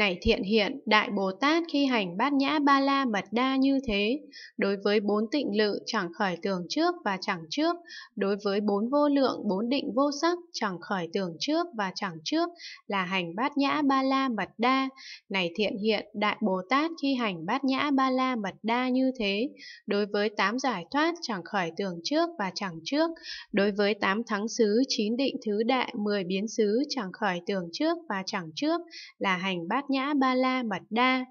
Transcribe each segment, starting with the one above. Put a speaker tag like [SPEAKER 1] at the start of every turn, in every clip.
[SPEAKER 1] Này thiện hiện, Đại Bồ Tát khi hành bát nhã ba la mật đa như thế, đối với bốn tịnh lự chẳng khởi tưởng trước và chẳng trước, đối với bốn vô lượng bốn định vô sắc chẳng khởi tưởng trước và chẳng trước là hành bát nhã ba la mật đa. Này thiện hiện, Đại Bồ Tát khi hành bát nhã ba la mật đa như thế, đối với tám giải thoát chẳng khởi tưởng trước và chẳng trước, đối với tám thắng xứ chín định thứ đại mười biến xứ chẳng khởi tưởng trước và chẳng trước là hành bát Nhã Ba La Mật Đa.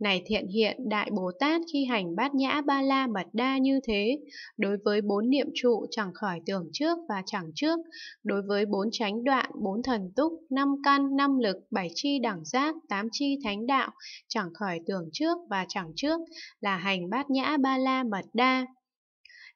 [SPEAKER 1] Này thiện hiện, Đại Bồ Tát khi hành bát nhã ba la mật đa như thế, đối với bốn niệm trụ chẳng khỏi tưởng trước và chẳng trước, đối với bốn chánh đoạn, bốn thần túc, năm căn, năm lực, bảy chi đẳng giác, tám chi thánh đạo, chẳng khỏi tưởng trước và chẳng trước, là hành bát nhã ba la mật đa.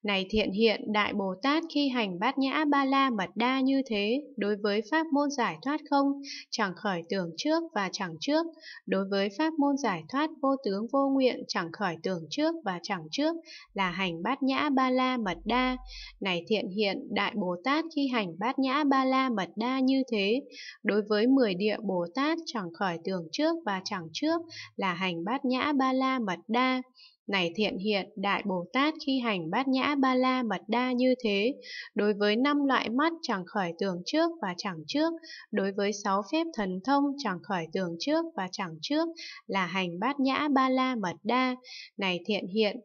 [SPEAKER 1] Này thiện hiện, Đại Bồ Tát khi hành bát nhã ba la mật đa như thế, đối với pháp môn giải thoát không, chẳng khởi tưởng trước và chẳng trước, đối với pháp môn giải thoát vô tướng vô nguyện, chẳng khởi tưởng trước và chẳng trước, là hành bát nhã ba la mật đa. Này thiện hiện, Đại Bồ Tát khi hành bát nhã ba la mật đa như thế, đối với mười địa Bồ Tát chẳng khởi tưởng trước và chẳng trước, là hành bát nhã ba la mật đa. Này thiện hiện, Đại Bồ Tát khi hành bát nhã ba la mật đa như thế, đối với năm loại mắt chẳng khởi tưởng trước và chẳng trước, đối với sáu phép thần thông chẳng khởi tưởng trước và chẳng trước, là hành bát nhã ba la mật đa. Này thiện hiện,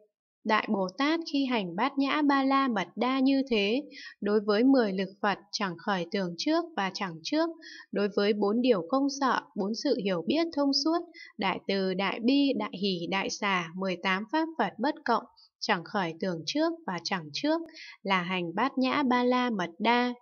[SPEAKER 1] Đại Bồ Tát khi hành bát nhã ba la mật đa như thế, đối với mười lực Phật chẳng khởi tưởng trước và chẳng trước, đối với bốn điều không sợ, bốn sự hiểu biết thông suốt, đại từ, đại bi, đại hỷ, đại xả, mười tám pháp Phật bất cộng, chẳng khởi tưởng trước và chẳng trước, là hành bát nhã ba la mật đa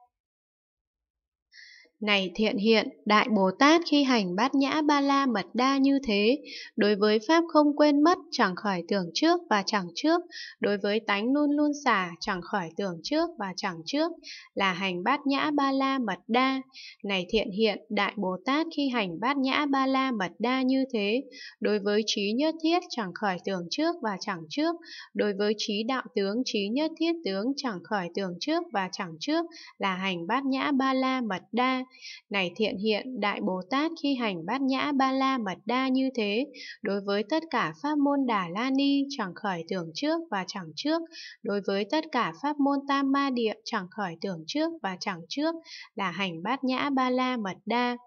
[SPEAKER 1] này thiện hiện, Đại Bồ Tát khi hành bát nhã ba la mật đa như thế, đối với Pháp không quên mất, chẳng khỏi tưởng trước và chẳng trước, đối với tánh luôn luôn xả, chẳng khỏi tưởng trước và chẳng trước, là hành bát nhã ba la mật đa. Này thiện hiện, Đại Bồ Tát khi hành bát nhã ba la mật đa như thế, đối với trí nhất thiết, chẳng khỏi tưởng trước và chẳng trước, đối với trí đạo tướng, trí nhất thiết tướng, chẳng khỏi tưởng trước và chẳng trước, là hành bát nhã ba la mật đa này thiện hiện, Đại Bồ Tát khi hành bát nhã ba la mật đa như thế, đối với tất cả pháp môn đà la ni chẳng khởi tưởng trước và chẳng trước, đối với tất cả pháp môn tam ma địa chẳng khởi tưởng trước và chẳng trước, là hành bát nhã ba la mật đa.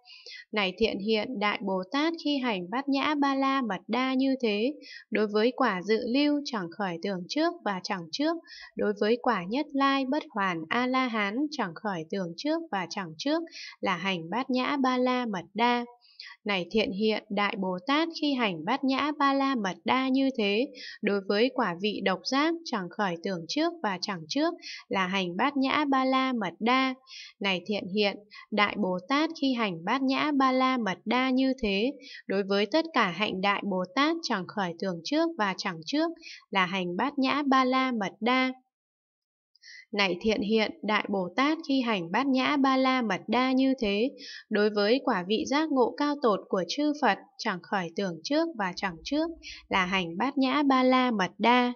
[SPEAKER 1] Này thiện hiện, Đại Bồ Tát khi hành bát nhã ba la mật đa như thế, đối với quả dự lưu chẳng khởi tưởng trước và chẳng trước, đối với quả nhất lai bất hoàn a la hán chẳng khởi tưởng trước và chẳng trước, là hành bát nhã ba la mật đa. Này thiện hiện Đại Bồ Tát khi hành bát nhã ba la mật đa như thế, đối với quả vị độc giác chẳng khởi tưởng trước và chẳng trước là hành bát nhã ba la mật đa. Này thiện hiện Đại Bồ Tát khi hành bát nhã ba la mật đa như thế, đối với tất cả hạnh Đại Bồ Tát chẳng khởi tưởng trước và chẳng trước là hành bát nhã ba la mật đa. Này thiện hiện, Đại Bồ Tát khi hành bát nhã ba la mật đa như thế, đối với quả vị giác ngộ cao tột của chư Phật, chẳng khởi tưởng trước và chẳng trước, là hành bát nhã ba la mật đa.